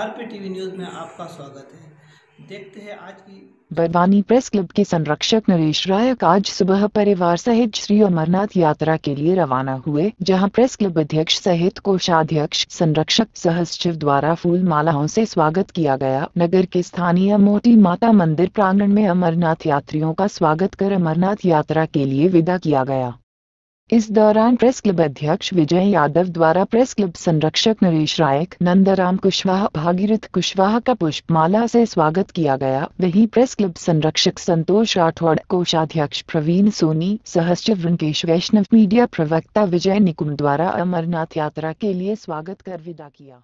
RP TV news में आपका स्वागत है देखते हैं आज की बरवानी प्रेस क्लब के संरक्षक नरेश रायक आज सुबह परिवार सहित श्री अमरनाथ यात्रा के लिए रवाना हुए जहां प्रेस क्लब अध्यक्ष सहित कोषाध्यक्ष संरक्षक सचिव द्वारा फूल मालाओं से स्वागत किया गया नगर के स्थानीय मोटी माता मंदिर प्रांगण में अमरनाथ यात्रियों का स्वागत कर अमरनाथ यात्रा के लिए विदा किया गया इस दौरान प्रेस क्लब अध्यक्ष विजय यादव द्वारा प्रेस क्लब संरक्षक नरेश रायक नंदराम कुशवाहा भागीरथ कुशवाहा का पुष्पमाला से स्वागत किया गया वहीं प्रेस क्लब संरक्षक संतोष राठौड़ कोषाध्यक्ष प्रवीण सोनी सहसचिव वृंकेश वैष्णव मीडिया प्रवक्ता विजय निकुम द्वारा अमरनाथ यात्रा के लिए स्वागत कर विदा किया